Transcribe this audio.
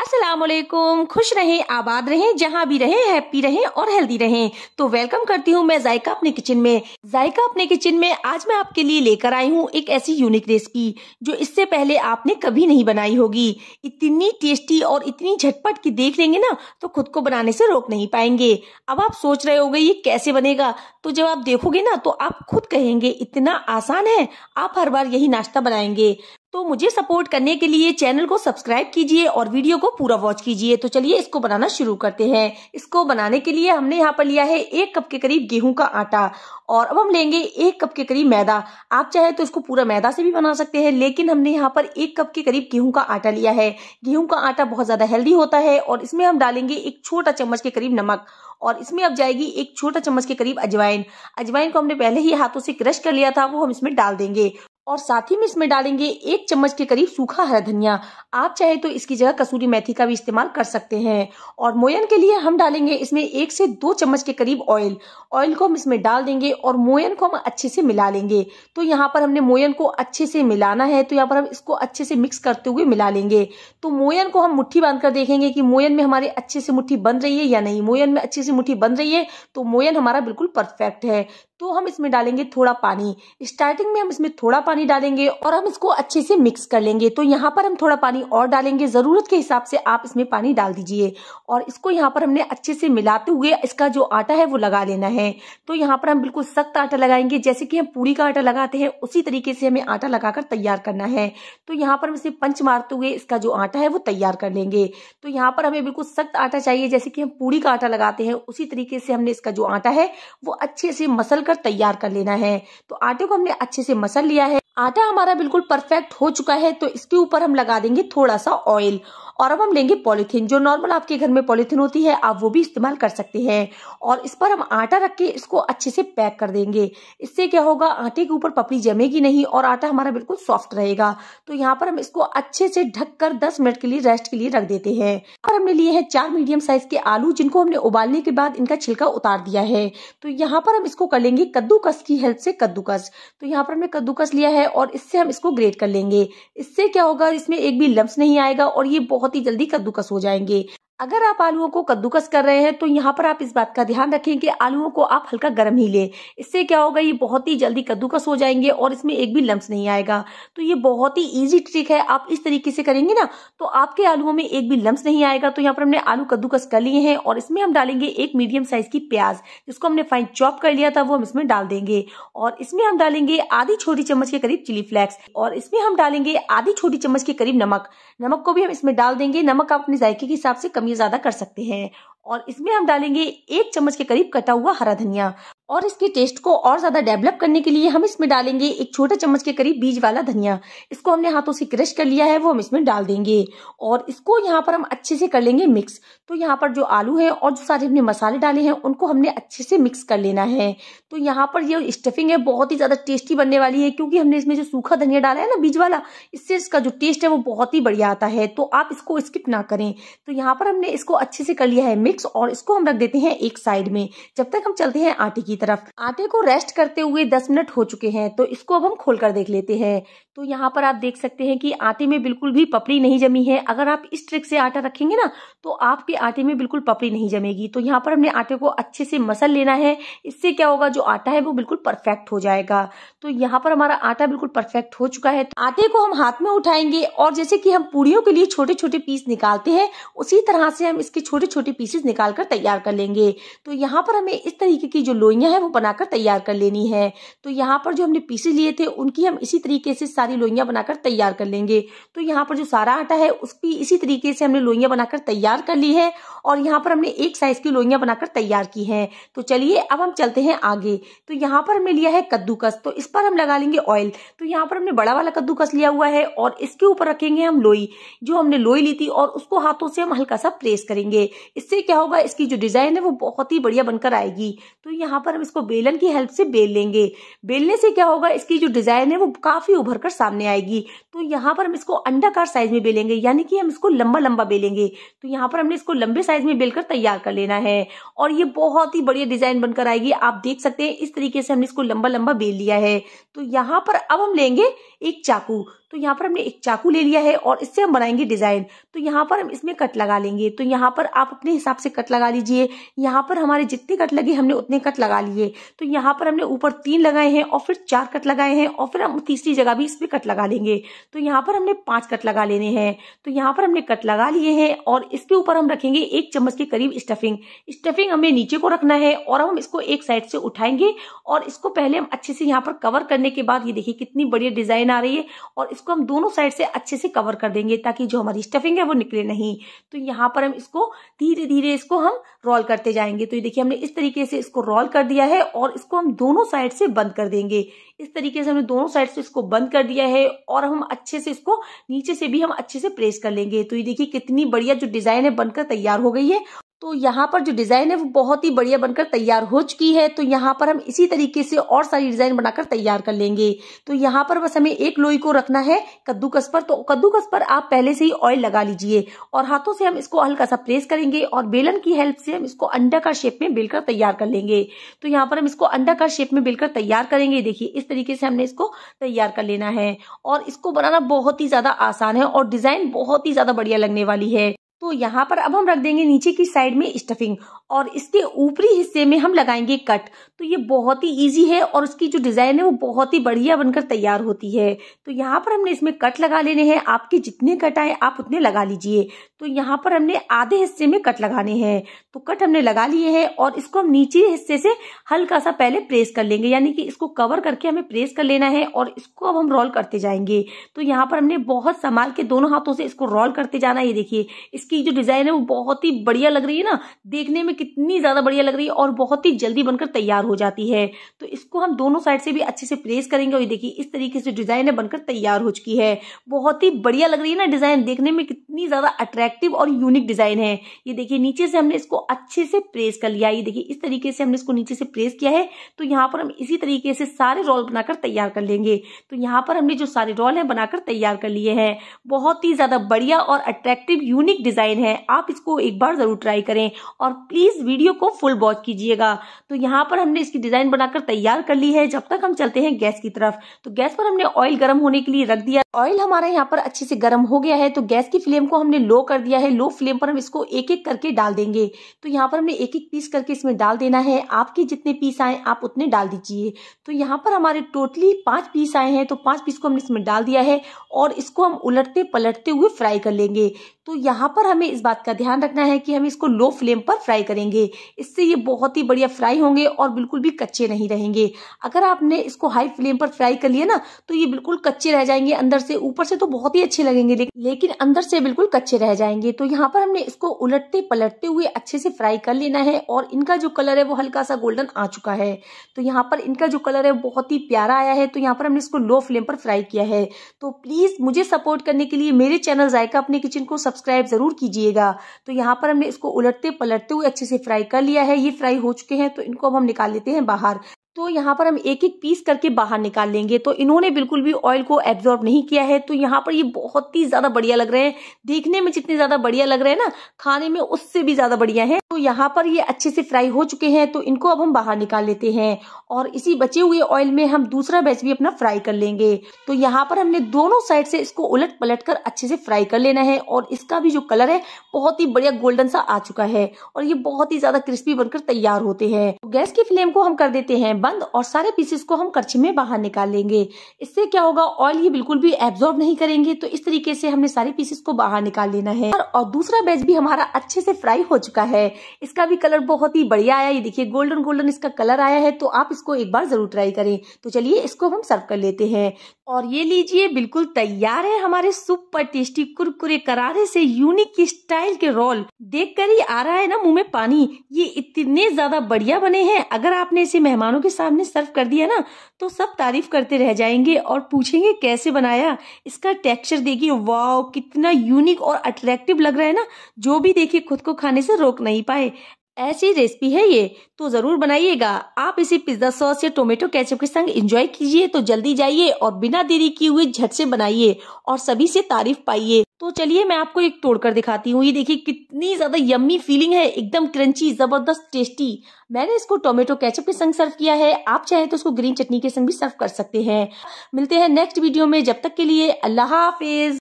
असलम खुश रहें आबाद रहें जहां भी रहें हैप्पी रहें और हेल्दी रहें तो वेलकम करती हूं मैं जायका अपने किचन में जायका अपने किचन में आज मैं आपके लिए लेकर आई हूं एक ऐसी यूनिक रेसिपी जो इससे पहले आपने कभी नहीं बनाई होगी इतनी टेस्टी और इतनी झटपट की देख लेंगे ना तो खुद को बनाने से रोक नहीं पाएंगे अब आप सोच रहे गए ये कैसे बनेगा तो जब आप देखोगे ना तो आप खुद कहेंगे इतना आसान है आप हर बार यही नाश्ता बनाएंगे तो मुझे सपोर्ट करने के लिए चैनल को सब्सक्राइब कीजिए और वीडियो को पूरा वॉच कीजिए तो चलिए इसको बनाना शुरू करते हैं इसको बनाने के लिए हमने यहाँ पर लिया है एक कप के करीब गेहूं का आटा और अब हम लेंगे एक कप के करीब मैदा आप चाहे तो इसको पूरा मैदा से भी बना सकते हैं लेकिन हमने यहाँ पर एक कप के करीब गेहूं का आटा लिया है गेहूं का आटा बहुत ज्यादा हेल्दी होता है और इसमें हम डालेंगे एक छोटा चम्मच के करीब नमक और इसमें अब जाएगी एक छोटा चम्मच के करीब अजवाइन अजवाइन को हमने पहले ही हाथों से क्रश कर लिया था वो हम इसमें डाल देंगे और साथ ही में इसमें डालेंगे एक चम्मच के करीब सूखा हरा धनिया आप चाहे तो इसकी जगह कसूरी मेथी का भी इस्तेमाल कर सकते हैं और मोयन के लिए हम डालेंगे इसमें एक से दो चम्मच के करीब ऑयल ऑयल को हम इसमें डाल देंगे और मोयन को हम अच्छे से मिला लेंगे तो यहाँ पर हमने मोयन को अच्छे से मिलाना है तो यहाँ पर हम इसको अच्छे से मिक्स करते हुए मिला लेंगे तो मोयन को हम मुठ्ठी बांध कर देखेंगे कि मोयन में हमारे अच्छे से मुठ्ठी बन रही है या नहीं मोयन में अच्छे से मुठ्ठी बन रही है तो मोयन हमारा बिल्कुल परफेक्ट है तो हम इसमें डालेंगे थोड़ा पानी स्टार्टिंग में हम इसमें थोड़ा पानी डालेंगे और हम इसको अच्छे से मिक्स कर लेंगे तो यहाँ पर हम थोड़ा पानी और डालेंगे ज़रूरत के हिसाब से आप इसमें पानी डाल दीजिए और इसको यहाँ पर हमने अच्छे से मिलाते हुए इसका जो आटा है वो लगा लेना है तो यहाँ पर हम बिल्कुल सख्त आटा लगाएंगे जैसे कि हम पूरी का आटा लगाते हैं उसी तरीके से हमें आटा लगाकर तैयार करना है तो यहाँ पर हम इसे पंच मारते हुए इसका जो आटा है वो तैयार कर लेंगे तो यहाँ पर हमें बिल्कुल सख्त आटा चाहिए जैसे कि हम पूरी का आटा लगाते हैं उसी तरीके से हमने इसका जो आटा है वो अच्छे से मसल तैयार कर लेना है तो आटे को हमने अच्छे से मसल लिया है आटा हमारा बिल्कुल परफेक्ट हो चुका है तो इसके ऊपर हम लगा देंगे थोड़ा सा ऑयल और अब हम लेंगे पॉलिथीन जो नॉर्मल आपके घर में पॉलिथीन होती है आप वो भी इस्तेमाल कर सकते हैं और इस पर हम आटा रख के इसको अच्छे से पैक कर देंगे इससे क्या होगा आटे के ऊपर पपड़ी जमेगी नहीं और आटा हमारा बिल्कुल सॉफ्ट रहेगा तो यहाँ पर हम इसको अच्छे से ढक कर दस मिनट के लिए रेस्ट के लिए रख देते हैं और हमने लिए है चार मीडियम साइज के आलू जिनको हमने उबालने के बाद इनका छिलका उतार दिया है तो यहाँ पर हम इसको कर लेंगे कद्दूकस की हेल्प से कद्दूकस तो यहाँ पर हमने कद्दूकस लिया है है और इससे हम इसको ग्रेट कर लेंगे इससे क्या होगा इसमें एक भी लम्ब नहीं आएगा और ये बहुत ही जल्दी कद्दूकस हो जाएंगे अगर आप आलूओं को कद्दूकस कर रहे हैं तो यहाँ पर आप इस बात का ध्यान रखें कि आलूओं को आप हल्का गर्म ही लें इससे क्या होगा ये बहुत ही जल्दी कद्दूकस हो जाएंगे और इसमें एक भी लम्ब नहीं आएगा तो ये बहुत ही इजी ट्रिक है आप इस तरीके से करेंगे ना तो आपके आलूओं में एक भी लम्ब नहीं आएगा तो यहाँ पर हमने आलू कद्दूकस कर लिए हैं और इसमें हम डालेंगे एक मीडियम साइज की प्याज जिसको हमने फाइन चॉप कर लिया था वो हम इसमें डाल देंगे और इसमें हम डालेंगे आधी छोटी चम्मच के करीब चिली फ्लेक्स और इसमें हम डालेंगे आधी छोटी चम्मच के करीब नमक नमक को भी हम इसमें डाल देंगे नमक आप अपने जायके के हिसाब से कमी ये ज़्यादा कर सकते हैं और इसमें हम डालेंगे एक चम्मच के करीब कटा हुआ हरा धनिया और इसके टेस्ट को और ज्यादा डेवलप करने के लिए हम इसमें डालेंगे एक छोटे चम्मच के करीब बीज वाला धनिया इसको हमने हाथों से क्रश कर लिया है वो हम इसमें डाल देंगे और इसको यहाँ पर हम अच्छे से कर लेंगे मिक्स तो यहाँ पर जो आलू है और जो सारे हमने मसाले डाले हैं उनको हमने अच्छे से मिक्स कर लेना है तो यहाँ पर ये स्टफिंग है बहुत ही ज्यादा टेस्टी बनने वाली है क्योंकि हमने इसमें जो सूखा धनिया डाला है ना बीज वाला इससे इसका जो टेस्ट है वो बहुत ही बढ़िया आता है तो आप इसको स्किप ना करें तो यहाँ पर हमने इसको अच्छे से कर लिया है मिक्स और इसको हम रख देते हैं एक साइड में जब तक हम चलते हैं आटे की तरफ आटे को रेस्ट करते हुए दस मिनट हो चुके हैं तो इसको अब हम खोल कर देख लेते हैं तो यहाँ पर आप देख सकते हैं कि आटे में बिल्कुल भी पपड़ी नहीं जमी है अगर आप इस ट्रिक से आटा रखेंगे ना तो आपके आटे में बिल्कुल पपड़ी नहीं जमेगी तो यहाँ पर हमने आटे को अच्छे से मसल लेना है इससे क्या होगा जो आटा है वो बिल्कुल परफेक्ट हो जाएगा तो यहाँ पर हमारा आटा बिल्कुल परफेक्ट हो चुका है आटे को हम हाथ में उठाएंगे और जैसे कि हम पूड़ियों के लिए छोटे छोटे पीस निकालते हैं उसी तरह से हम इसके छोटे छोटे पीसेस पीसेस निकाल कर तैयार कर लेंगे तो यहाँ पर हमें इस तरीके की जो लोइयाँ हैं वो बनाकर तैयार कर लेनी है तो यहाँ पर जो हमने पीसेस लिए थे उनकी हम इसी तरीके से सारी लोइयाँ बनाकर तैयार कर लेंगे तो यहाँ पर जो सारा आटा है उसकी इसी तरीके से हमने लोइयाँ बनाकर तैयार कर ली है और यहाँ पर हमने एक साइज की लोइयाँ बनाकर तैयार की है तो चलिए अब हम चलते हैं आगे तो यहाँ पर हमने लिया है कद्दूकस तो इस पर हम लगा लेंगे ऑयल तो यहाँ पर हमने बड़ा वाला कद्दूकस लिया हुआ है और इसके ऊपर रखेंगे हम लोई जो हमने लोई ली थी और उसको हाथों से हम हल्का सा प्रेस करेंगे इससे क्या होगा इसकी जो डिज़ाइन है वो बहुत ही बढ़िया बनकर आएगी तो यहाँ पर हम इसको बेलन की हेल्प से बेल लेंगे बेलने से क्या होगा इसकी जो डिज़ाइन है वो काफ़ी उभर कर सामने आएगी तो यहाँ पर हम इसको अंडाकार साइज में बेलेंगे यानी कि हम इसको लंबा लंबा बेलेंगे तो यहाँ पर हमने इसको लंबे साइज में बेलकर तैयार कर लेना है और ये बहुत ही बढ़िया डिज़ाइन बनकर आएगी आप देख सकते हैं इस तरीके से हमने इसको लंबा लंबा बेल लिया है तो यहाँ पर अब हम लेंगे एक चाकू तो यहाँ पर हमने एक चाकू ले लिया है और इससे हम बनाएंगे डिजाइन तो यहाँ पर हम इसमें कट लगा लेंगे तो यहाँ पर आप अपने हिसाब से कट लगा लीजिए यहाँ पर हमारे जितने कट लगे हमने उतने कट लगा लिए तो यहाँ पर हमने ऊपर तीन लगाए हैं और फिर चार कट लगाए हैं और फिर हम तीसरी जगह भी इसमें कट लगा लेंगे तो यहाँ पर हमने पांच कट लगा लेने हैं तो यहाँ पर हमने कट लगा लिए हैं और इसके ऊपर हम रखेंगे एक चम्मच के करीब स्टफिंग स्टफिंग हमें नीचे को रखना है और हम इसको एक साइड से उठाएंगे और इसको पहले हम अच्छे से यहाँ पर कवर करने के बाद ये देखिए कितनी बढ़िया डिजाइन लाइन आ रही है और इसको हम दोनों साइड से अच्छे से कवर कर देंगे ताकि जो हमारी स्टफिंग है वो निकले नहीं तो यहाँ पर हम इसको धीरे धीरे इसको हम रोल करते जाएंगे तो ये देखिए हमने इस तरीके से इसको रोल कर दिया है और इसको हम दोनों साइड से बंद कर देंगे इस तरीके से हमने दोनों साइड से इसको बंद कर दिया है और हम अच्छे से इसको नीचे से भी हम अच्छे से प्रेस कर लेंगे तो ये देखिए कितनी बढ़िया जो डिजाइन है बनकर तैयार हो गई है तो यहाँ पर जो डिजाइन है वो बहुत ही बढ़िया बनकर तैयार हो चुकी है तो यहाँ पर हम इसी तरीके से और सारी डिजाइन बनाकर तैयार कर लेंगे तो यहाँ पर बस हमें एक लोई को रखना है कद्दूकस पर तो कद्दूकस पर आप पहले से ही ऑयल लगा लीजिए और हाथों से हम इसको हल्का सा प्रेस करेंगे और बेलन की हेल्प से हम इसको अंडा का शेप में बेलकर तैयार कर लेंगे तो यहाँ पर हम इसको अंडा का शेप में बेलकर तैयार करेंगे देखिए इस तरीके से हमने इसको तैयार कर लेना है और इसको बनाना बहुत ही ज्यादा आसान है और डिजाइन बहुत ही ज्यादा बढ़िया लगने वाली है तो यहाँ पर अब हम रख देंगे नीचे की साइड में स्टफिंग और इसके ऊपरी हिस्से में हम लगाएंगे कट तो ये बहुत ही इजी है और उसकी जो डिज़ाइन है वो बहुत ही बढ़िया बनकर तैयार होती है तो यहाँ पर हमने इसमें कट लगा लेने हैं आपके जितने कट आए आप उतने लगा लीजिए तो यहाँ पर हमने आधे हिस्से में कट लगाने हैं तो कट हमने लगा लिए हैं और इसको हम नीचे हिस्से से हल्का सा पहले प्रेस कर लेंगे यानी कि इसको कवर करके हमें प्रेस कर लेना है और इसको अब हम रोल करते जाएंगे तो यहाँ पर हमने बहुत संभाल के दोनों हाथों से इसको रोल करते जाना ये देखिए इसकी जो डिज़ाइन है वो बहुत ही बढ़िया लग रही है ना देखने में कितनी ज़्यादा बढ़िया लग रही है और बहुत ही जल्दी बनकर तैयार हो जाती है तो इसको हम दोनों साइड से भी अच्छे से प्रेस करेंगे और देखिए इस तरीके से डिज़ाइन है बनकर तैयार हो चुकी है बहुत ही बढ़िया लग रही है ना डिज़ाइन देखने में कितनी ज़्यादा अट्रैक्टिव और यूनिक डिज़ाइन है ये देखिए नीचे से हमने इसको अच्छे से प्रेस कर लिया ये देखिए इस तरीके से हमने इसको नीचे से प्रेस किया है तो यहाँ पर हम इसी तरीके से सारे रोल बनाकर तैयार कर लेंगे तो यहाँ पर हमने जो सारे रोल हैं बनाकर तैयार कर लिए हैं बहुत ही ज़्यादा बढ़िया और अट्रैक्टिव यूनिक डिज़ाइन है आप इसको एक बार ज़रूर ट्राई करें और प्लीज़ प्लीज वीडियो को फुल वॉच कीजिएगा तो यहाँ पर हमने इसकी डिजाइन बनाकर तैयार कर ली है जब तक हम चलते हैं गैस की तरफ तो गैस पर हमने ऑयल गर्म होने के लिए रख दिया ऑयल हमारा यहाँ पर अच्छे से गर्म हो गया है तो गैस की फ्लेम को हमने लो कर दिया है लो फ्लेम पर हम इसको एक एक करके डाल देंगे तो यहाँ पर हमने एक एक पीस करके इसमें डाल देना है आपके जितने पीस आए आप उतने डाल दीजिए तो यहाँ पर हमारे टोटली पांच पीस आए हैं तो पांच पीस को हमने इसमें डाल दिया है और इसको हम उलटते पलटते हुए फ्राई कर लेंगे तो यहाँ पर हमें इस बात का ध्यान रखना है कि हम इसको लो फ्लेम पर फ्राई करें करेंगे इससे ये बहुत ही बढ़िया फ्राई होंगे और बिल्कुल भी कच्चे नहीं रहेंगे अगर आपने इसको हाई फ्लेम पर फ्राई कर लिया ना तो ये बिल्कुल कच्चे रह जाएंगे अंदर से ऊपर से तो बहुत ही अच्छे लगेंगे लेकिन अंदर से बिल्कुल कच्चे रह जाएंगे तो यहाँ पर हमने इसको उलटते पलटते हुए अच्छे से फ्राई कर लेना है और इनका जो कलर है वो हल्का सा गोल्डन आ चुका है तो यहाँ पर इनका जो कलर है बहुत ही प्यारा आया है तो यहाँ पर हमने इसको लो फ्लेम पर फ्राई किया है तो प्लीज मुझे सपोर्ट करने के लिए मेरे चैनल जायका अपने किचन को सब्सक्राइब जरूर कीजिएगा तो यहाँ पर हमने इसको उलटते पलटते हुए अच्छे से से फ्राई कर लिया है ये फ्राई हो चुके हैं तो इनको अब हम निकाल लेते हैं बाहर तो यहाँ पर हम एक एक पीस करके बाहर निकाल लेंगे तो इन्होंने बिल्कुल भी ऑयल को एब्जॉर्ब नहीं किया है तो यहाँ पर ये बहुत ही ज्यादा बढ़िया लग रहे हैं देखने में जितने ज्यादा बढ़िया लग रहे हैं ना खाने में उससे भी ज्यादा बढ़िया है तो यहाँ पर ये अच्छे से फ्राई हो चुके हैं तो इनको अब हम बाहर निकाल लेते हैं और इसी बचे हुए ऑयल में हम दूसरा बैच भी अपना फ्राई कर लेंगे तो यहाँ पर हमने दोनों साइड से इसको उलट पलट कर अच्छे से फ्राई कर लेना है और इसका भी जो कलर है बहुत ही बढ़िया गोल्डन सा आ चुका है और ये बहुत ही ज्यादा क्रिस्पी बनकर तैयार होते हैं तो गैस की फ्लेम को हम कर देते हैं बंद और सारे पीसेस को हम कर्छे में बाहर निकाल लेंगे इससे क्या होगा ऑयल ये बिल्कुल भी एब्जॉर्ब नहीं करेंगे तो इस तरीके से हमने सारे पीसेस को बाहर निकाल लेना है और दूसरा बैच भी हमारा अच्छे से फ्राई हो चुका है इसका भी कलर बहुत ही बढ़िया आया ये देखिए गोल्डन गोल्डन इसका कलर आया है तो आप इसको एक बार जरूर ट्राई करें तो चलिए इसको हम सर्व कर लेते हैं और ये लीजिए बिल्कुल तैयार है हमारे सुपर टेस्टी कुरकुरे करारे से यूनिक स्टाइल के रोल देख कर ही आ रहा है ना मुंह में पानी ये इतने ज्यादा बढ़िया बने हैं अगर आपने इसे मेहमानों के सामने सर्व कर दिया ना तो सब तारीफ करते रह जाएंगे और पूछेंगे कैसे बनाया इसका टेक्सचर देखिए वाओ कितना यूनिक और अट्रैक्टिव लग रहा है ना जो भी देखिए खुद को खाने से रोक नहीं पाए ऐसी रेसिपी है ये तो ज़रूर बनाइएगा आप इसे पिज्ज़ा सॉस या टोमेटो केचप के संग एंजॉय कीजिए तो जल्दी जाइए और बिना देरी किए हुए झट से बनाइए और सभी से तारीफ पाइए तो चलिए मैं आपको एक तोड़कर दिखाती हूँ ये देखिए कितनी ज़्यादा यम्मी फीलिंग है एकदम क्रंची ज़बरदस्त टेस्टी मैंने इसको टोमेटो कैचअप के संग सर्व किया है आप चाहे तो इसको ग्रीन चटनी के संग भी सर्व कर सकते हैं मिलते हैं नेक्स्ट वीडियो में जब तक के लिए अल्लाह हाफिज